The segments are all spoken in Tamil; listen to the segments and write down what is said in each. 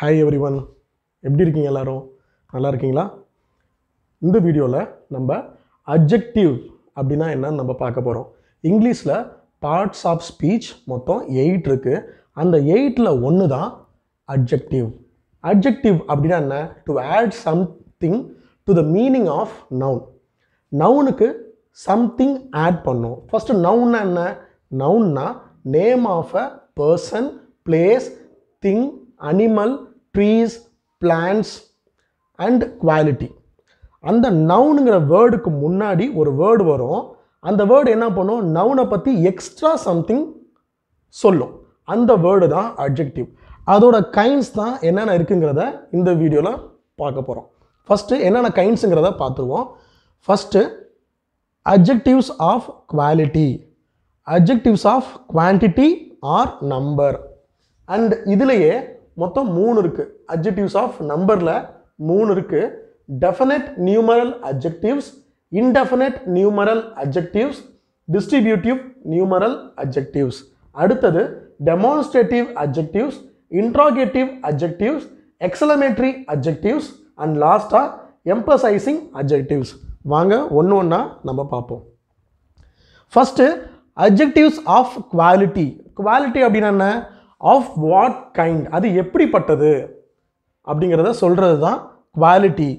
ஹாய் எவ்ரி ஒன் எப்படி இருக்கீங்க எல்லோரும் நல்லா இருக்கீங்களா இந்த வீடியோவில் நம்ம அப்ஜெக்டிவ் அப்படின்னா என்னன்னு நம்ம பார்க்க போகிறோம் இங்கிலீஷில் பார்ட்ஸ் ஆஃப் ஸ்பீச் மொத்தம் எயிட் இருக்குது அந்த எயிட்டில் ஒன்று தான் அப்ஜெக்டிவ் அப்ஜெக்டிவ் அப்படின்னா என்ன to add something to the meaning of noun நவுனுக்கு சம்திங் ஆட் பண்ணும் ஃபஸ்ட்டு நவுன்னா என்ன நவுன்னா name of a person place thing animal trees plants and quality அந்த நவுனுங்கிற வேர்டுக்கு முன்னாடி ஒரு வேர்டு வரும் அந்த வேர்டு என்ன பண்ணும் நவுனை பற்றி எக்ஸ்ட்ரா சம்திங் சொல்லும் அந்த வேர்டு தான் அப்ஜெக்டிவ் அதோட கைன்ஸ் தான் என்னென்ன இருக்குங்கிறத இந்த வீடியோவில் பார்க்க போகிறோம் ஃபஸ்ட்டு என்னென்ன கைன்ஸுங்கிறத பார்த்துருவோம் first adjectives of quality adjectives of quantity or number and இதுலேயே மொத்தம் மூணு இருக்குது அப்ஜெக்டிவ்ஸ் ஆஃப் நம்பரில் மூணு இருக்குது definite numeral adjectives indefinite numeral adjectives distributive numeral adjectives அடுத்தது demonstrative adjectives interrogative adjectives exclamatory adjectives and லாஸ்ட்டாக எம்பசைசிங் அப்ஜெக்டிவ்ஸ் வாங்க ஒன்று ஒன்றா நம்ம பார்ப்போம் first adjectives of quality quality அப்படின்னா என்ன ஆஃப் வாட் கைண்ட் அது எப்படிப்பட்டது அப்படிங்கிறத சொல்கிறது தான் quality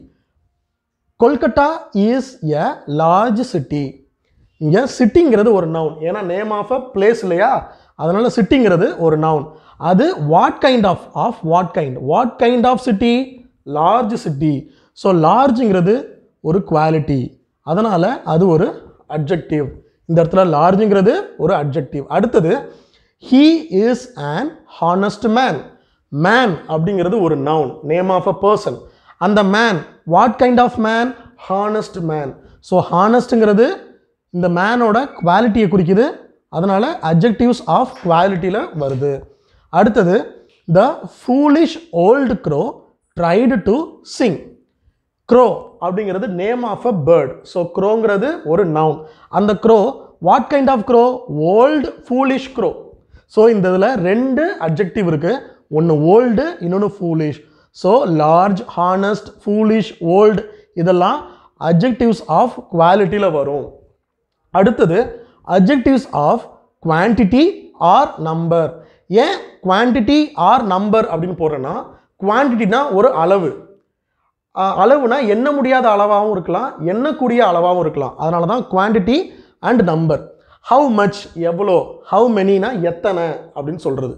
Kolkata is a large city இங்கே சிட்டிங்கிறது ஒரு நவுன் ஏன்னா நேம் ஆஃப் அ பிளேஸ் இல்லையா அதனால் சிட்டிங்கிறது ஒரு நவுன் அது what kind of of what kind what kind of city large city so லார்ஜுங்கிறது ஒரு குவாலிட்டி அதனால் அது ஒரு அப்ஜெக்டிவ் இந்த இடத்துல லார்ஜுங்கிறது ஒரு அப்ஜெக்டிவ் அடுத்தது he is and honest man man அப்படிங்கிறது ஒரு noun name of a person அந்த man what kind of man honest man so ஹானஸ்ட்டுங்கிறது இந்த மேனோட குவாலிட்டியை குறிக்குது அதனால் அப்ஜெக்டிவ்ஸ் ஆஃப் குவாலிட்டியில் வருது அடுத்தது the foolish old crow tried to sing crow அப்படிங்கிறது name of a bird so க்ரோங்கிறது ஒரு நவுன் அந்த crow what kind of crow old foolish crow so இந்த இதில் ரெண்டு அப்ஜெக்டிவ் இருக்குது ஒன்று ஓல்டு இன்னொன்று foolish so large honest foolish old இதெல்லாம் அப்ஜெக்டிவ்ஸ் ஆஃப் குவாலிட்டியில் வரும் அடுத்தது adjectives of quantity or number ஏன் குவான்டிட்டி ஆர் நம்பர் அப்படின்னு போடுறேன்னா குவான்டிட்டினா ஒரு அளவு அளவுனா எண்ண முடியாத அளவாகவும் இருக்கலாம் எண்ணக்கூடிய அளவாகவும் இருக்கலாம் அதனால தான் quantity and number how much எவ்வளோ ஹவு மெனினா எத்தனை அப்படின்னு சொல்கிறது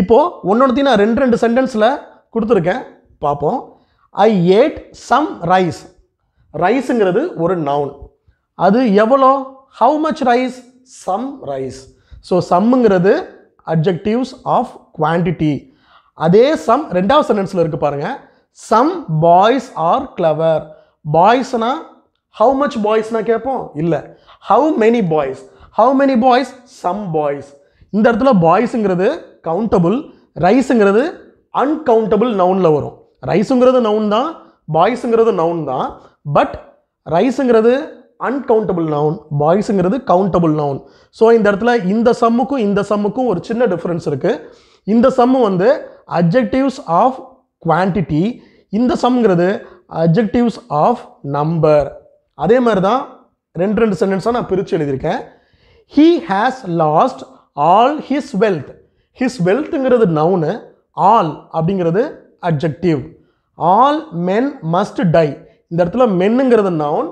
இப்போது ஒன்னொன்றத்தையும் நான் ரெண்டு ரெண்டு சென்டென்ஸில் கொடுத்துருக்கேன் பார்ப்போம் ஐ ஏட் சம் ரைஸ் ரைஸுங்கிறது ஒரு நவுன் அது எவ்வளோ how much rice some rice so சம்முங்கிறது அப்ஜெக்டிவ்ஸ் ஆஃப் குவான்டிட்டி அதே சம் ரெண்டாவது சென்டென்ஸில் இருக்குது பாருங்கள் சம் பாய்ஸ் ஆர் கிளவர் பாய்ஸ்னால் ஹவு மச் பாய்ஸ்னால் கேட்போம் இல்லை how many boys how many boys some boys இந்த இடத்துல பாய்ஸுங்கிறது கவுண்டபுள் ரைஸுங்கிறது அன்கவுண்டபுள் நவுனில் வரும் ரைஸுங்கிறது நவுன் தான் பாய்ஸுங்கிறது நவுன் தான் பட் ரைஸுங்கிறது அன்கவுண்டபுள் நவுன் பாய்ஸுங்கிறது கவுண்டபுள் நவுன் ஸோ இந்த இடத்துல இந்த சம்முக்கும் இந்த சம்முக்கும் ஒரு சின்ன டிஃப்ரென்ஸ் இருக்குது இந்த சம்மு வந்து அப்ஜெக்டிவ்ஸ் ஆஃப் குவான்டிட்டி இந்த சம்ங்கிறது அப்ஜெக்டிவ்ஸ் ஆஃப் நம்பர் அதே மாதிரி தான் ரெண்டு ரெண்டு சென்டென்ஸாக நான் பிரித்து எழுதியிருக்கேன் he has lost all his wealth his வெல்த்துங்கிறது நவுனு ஆல் அப்படிங்கிறது adjective all men must die இந்த இடத்துல மென்னுங்கிறது நவுன்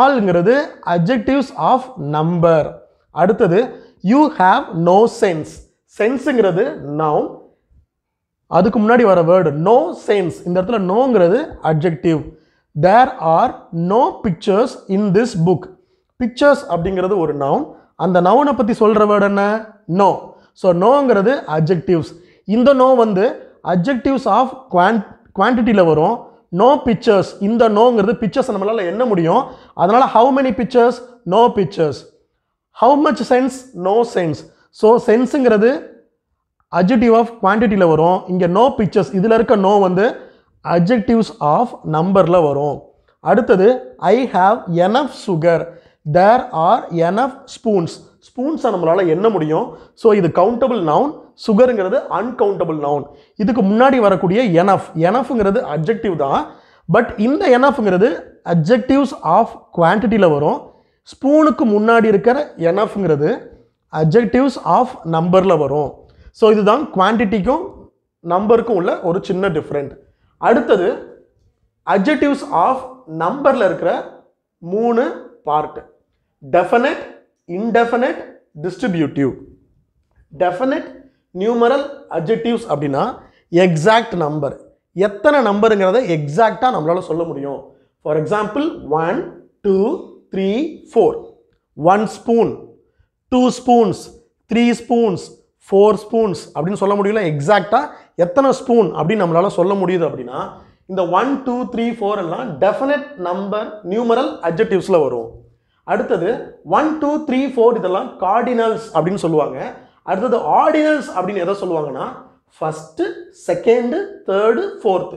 ஆல்ங்கிறது அப்ஜெக்டிவ்ஸ் ஆஃப் நம்பர் அடுத்தது யூ ஹாவ் நோ சென்ஸ் சென்ஸுங்கிறது நவுன் அதுக்கு முன்னாடி வர வேர்டு நோ சென்ஸ் இந்த இடத்துல நோங்கிறது adjective there are no pictures in this book pictures அப்படிங்கிறது ஒரு நவுன் அந்த நவுனை பற்றி சொல்கிற வேர்டு என்ன நோ ஸோ நோங்கிறது அப்ஜெக்டிவ்ஸ் இந்த நோ வந்து அப்ஜெக்டிவ்ஸ் ஆஃப் குவான் குவான்டிட்டியில் வரும் நோ பிக்சர்ஸ் இந்த நோங்கிறது பிக்சர்ஸ் நம்மளால் என்ன முடியும் அதனால் how many pictures no pictures how much sense no sense so சென்ஸுங்கிறது அப்ஜெக்டிவ் ஆஃப் குவான்டிட்டியில் வரும் இங்கே நோ பிக்சர்ஸ் இதில் இருக்க நோ வந்து அப்ஜெக்டிவ்ஸ் ஆஃப் நம்பரில் வரும் அடுத்தது I have enough sugar there are enough spoons ஸ்பூன்ஸை நம்மளால் என்ன முடியும் ஸோ இது கவுண்டபிள் நவுன் சுகருங்கிறது அன்கவுண்டபிள் நவுன் இதுக்கு முன்னாடி வரக்கூடிய எனஃப் எனஃப்ங்கிறது அப்ஜெக்டிவ் தான் பட் இந்த எனஃப்ங்கிறது அப்ஜெக்டிவ்ஸ் ஆஃப் குவான்டிட்டியில் வரும் ஸ்பூனுக்கு முன்னாடி இருக்கிற எனஃப்ங்கிறது அப்ஜெக்டிவ்ஸ் ஆஃப் நம்பரில் வரும் ஸோ இதுதான் குவான்டிட்டிக்கும் நம்பருக்கும் உள்ள ஒரு சின்ன டிஃப்ரெண்ட் அடுத்தது அப்ஜெக்டிவ்ஸ் ஆஃப் நம்பரில் இருக்கிற மூணு part definite indefinite distributive definite numeral adjectives அப்படின்னா எக்ஸாக்ட் நம்பர் எத்தனை நம்பருங்கிறத எக்ஸாக்டாக நம்மளால் சொல்ல முடியும் for example one two three four one spoon two spoons three spoons four spoons அப்படின்னு சொல்ல முடியல எக்ஸாக்டாக எத்தனை ஸ்பூன் அப்படின்னு நம்மளால் சொல்ல முடியுது அப்படின்னா இந்த ஒன் டூ த்ரீ ஃபோர் எல்லாம் டெஃபினட் நம்பர் நியூமரல் அப்ஜெக்டிவ்ஸில் வரும் அடுத்தது ஒன் டூ த்ரீ ஃபோர் இதெல்லாம் கார்டினல்ஸ் அப்படின்னு சொல்லுவாங்க அடுத்தது ஆர்டினல்ஸ் அப்படின்னு எதை சொல்லுவாங்கன்னா ஃபஸ்ட்டு செகண்டு தேர்டு ஃபோர்த்து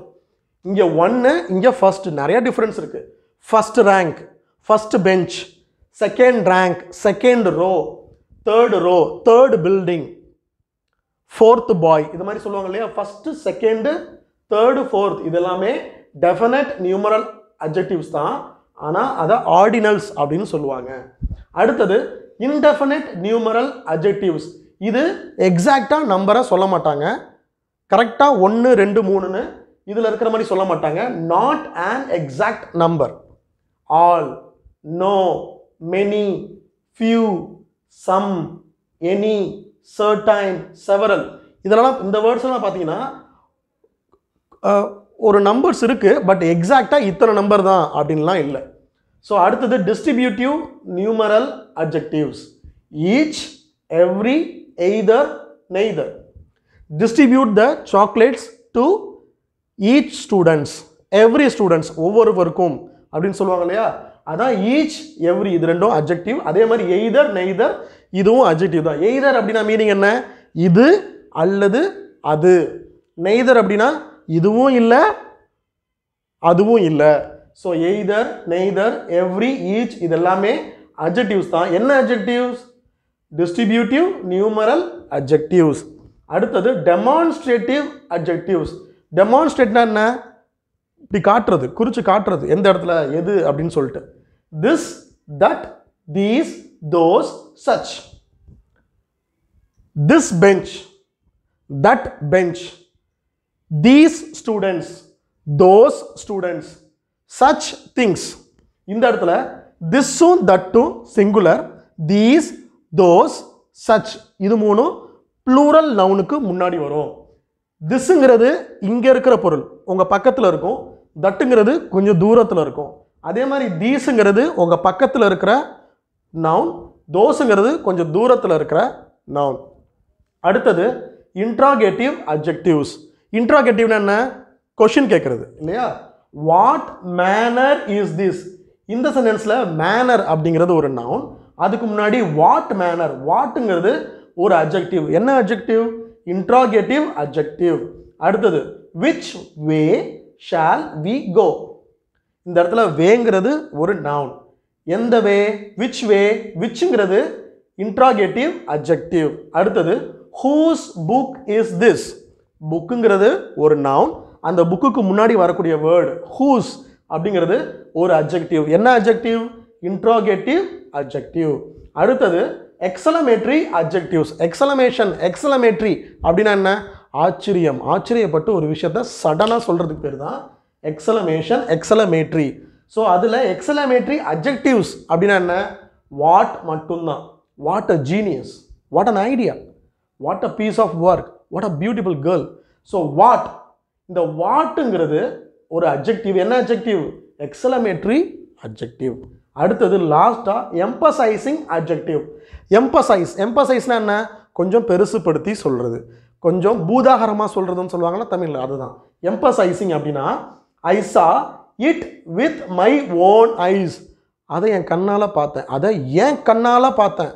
இங்கே ஒன்று இங்கே ஃபஸ்ட்டு நிறைய டிஃப்ரென்ஸ் இருக்குது first rank first bench second rank second row third row third building fourth boy இது மாதிரி சொல்லுவாங்க இல்லையா ஃபஸ்ட்டு செகண்டு தேர்டு ஃபோர்த் இதெல்லாமே டெஃபினட் நியூமரல் அப்ஜெக்டிவ்ஸ் தான் ஆனால் அதை ஆர்டினல்ஸ் அப்படின்னு சொல்லுவாங்க அடுத்தது இன்டெஃபினட் நியூமரல் அப்ஜெக்டிவ்ஸ் இது எக்ஸாக்டாக நம்பரை சொல்ல மாட்டாங்க கரெக்டாக ஒன்று ரெண்டு மூணுன்னு இதில் இருக்கிற மாதிரி சொல்ல மாட்டாங்க not and exact number all no many few some any certain several இதெல்லாம் இந்த வேர்ட்ஸ்லாம் பார்த்தீங்கன்னா ஒரு நம்பர்ஸ் இருக்குது பட் எக்ஸாக்டாக இத்தனை நம்பர் தான் அப்படின்லாம் இல்லை ஸோ அடுத்தது distributive numeral adjectives each every either neither distribute the chocolates to each students every students ஒவ்வொருவருக்கும் அப்படின்னு சொல்லுவாங்க இல்லையா அதான் ஈச் எவ்ரி இது ரெண்டும் அப்ஜெக்டிவ் அதே மாதிரி எய்தர் நெய்தர் இதுவும் அப்ஜெக்டிவ் தான் எய்தர் அப்படின்னா மீனிங் என்ன இது அல்லது அது நெய்தர் அப்படின்னா இதுவும் இல்லை அதுவும் இல்லை so either neither every each இதெல்லாமே அஜெக்டிவ்ஸ் தான் என்ன அப்ஜெக்டிவ்ஸ் டிஸ்ட்ரிபியூட்டிவ் நியூமரல் அஜெக்டிவ்ஸ் அடுத்தது டெமான்ஸ்ட்ரேட்டிவ் அப்ஜெக்டிவ்ஸ் டெமான்ஸ்ட்ரேட்னா என்ன இப்படி காட்டுறது குறித்து காட்டுறது எந்த இடத்துல எது அப்படின்னு சொல்லிட்டு this that these those such this bench that bench these students those students such things இந்த இடத்துல திஸ்ஸும் தட்டும் சிங்குலர் தீஸ் தோஸ் சச் இது மூணும் ப்ளூரல் நவுனுக்கு முன்னாடி வரும் திஸ்ஸுங்கிறது இங்கே இருக்கிற பொருள் உங்கள் பக்கத்தில் இருக்கும் தட்டுங்கிறது கொஞ்சம் தூரத்தில் இருக்கும் அதே மாதிரி தீஸுங்கிறது உங்கள் பக்கத்தில் இருக்கிற நவுன் தோஸுங்கிறது கொஞ்சம் தூரத்தில் இருக்கிற நவுன் அடுத்தது இன்ட்ராகேட்டிவ் அப்ஜெக்டிவ்ஸ் இன்ட்ராகேட்டிவ்னா என்ன கொஷின் கேட்குறது இல்லையா வாட் மேனர் இஸ் திஸ் இந்த சென்டென்ஸில் மேனர் அப்படிங்கிறது ஒரு நவுன் அதுக்கு முன்னாடி வாட் மேனர் வாட்டுங்கிறது ஒரு அப்ஜெக்டிவ் என்ன அப்ஜெக்டிவ் இன்ட்ராகேட்டிவ் அப்ஜெக்டிவ் அடுத்தது which way shall we go இந்த இடத்துல வேங்கிறது ஒரு நவுன் எந்த வே விச் வே விச்ங்கிறது இன்ட்ராகேட்டிவ் அப்ஜெக்டிவ் அடுத்தது ஹூஸ் புக் இஸ் திஸ் புக்குங்கிறது ஒரு நவுன் அந்த புக்குக்கு முன்னாடி வரக்கூடிய வேர்டு ஹூஸ் அப்படிங்கிறது ஒரு அப்ஜெக்டிவ் என்ன அப்ஜெக்டிவ் இன்ட்ரோகேட்டிவ் அப்ஜெக்டிவ் அடுத்தது எக்ஸலமேட்ரி அப்ஜெக்டிவ்ஸ் எக்ஸலமேஷன் எக்ஸலமேட்ரி அப்படின்னா என்ன ஆச்சரியம் ஆச்சரியப்பட்டு ஒரு விஷயத்த சடனாக சொல்கிறதுக்கு பேர் தான் எக்ஸலமேஷன் எக்ஸலமேட்ரி ஸோ அதில் எக்ஸலமேட்ரி அப்ஜெக்டிவ்ஸ் அப்படின்னா என்ன வாட் மட்டும்தான் what a genius what an idea what a piece of work what a beautiful girl so what இந்த வாட்டுங்கிறது ஒரு அப்ஜெக்டிவ் என்ன அப்ஜெக்டிவ் எக்ஸலமேட்ரி அப்ஜெக்டிவ் அடுத்தது லாஸ்ட்டாக எம்பசைசிங் அப்ஜெக்டிவ் எம்பசைஸ் எம்பசைஸ்னால் என்ன கொஞ்சம் பெருசுப்படுத்தி சொல்கிறது கொஞ்சம் பூதாகரமாக சொல்கிறதுன்னு சொல்லுவாங்கன்னா தமிழில் அதுதான் எம்பசைசிங் அப்படின்னா I saw it with my own eyes அதை என் கண்ணால் பார்த்தேன் அதை ஏன் கண்ணால் பார்த்தேன்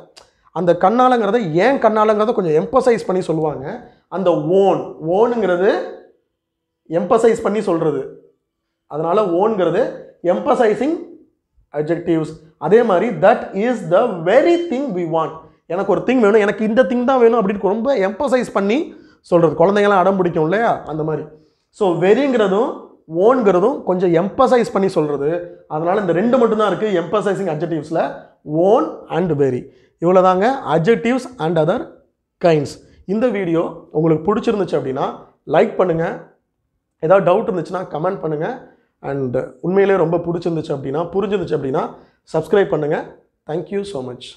அந்த கண்ணாலங்கிறத ஏன் கண்ணாலங்கிறத கொஞ்சம் எம்பசைஸ் பண்ணி சொல்லுவாங்க அந்த ஓன் ஓனுங்கிறது எம்பசைஸ் பண்ணி சொல்கிறது அதனால் ஓன்கிறது எம்பசைசிங் அப்ஜெக்டிவ்ஸ் அதே மாதிரி that is the very thing we want எனக்கு ஒரு திங் வேணும் எனக்கு இந்த திங் தான் வேணும் அப்படின்னு ரொம்ப எம்பசைஸ் பண்ணி சொல்கிறது குழந்தைங்களாம் அடம் பிடிக்கும் இல்லையா அந்த மாதிரி ஸோ வெரிங்கிறதும் ஓன்கிறதும் கொஞ்சம் எம்பசைஸ் பண்ணி சொல்கிறது அதனால் இந்த ரெண்டு மட்டும்தான் இருக்குது எம்பசைசிங் அப்ஜெக்டிவ்ஸில் ஓன் அண்ட் வெரி இவ்வளோதாங்க அப்ஜெக்டிவ்ஸ் அண்ட் அதர் கைண்ட்ஸ் இந்த வீடியோ உங்களுக்கு பிடிச்சிருந்துச்சு அப்படின்னா லைக் பண்ணுங்கள் ஏதாவது டவுட் இருந்துச்சுன்னா கமெண்ட் பண்ணுங்கள் அண்ட் உண்மையிலே ரொம்ப பிடிச்சிருந்துச்சு அப்படின்னா புரிஞ்சிருந்துச்சு அப்படின்னா சப்ஸ்கிரைப் பண்ணுங்கள் தேங்க்யூ ஸோ மச்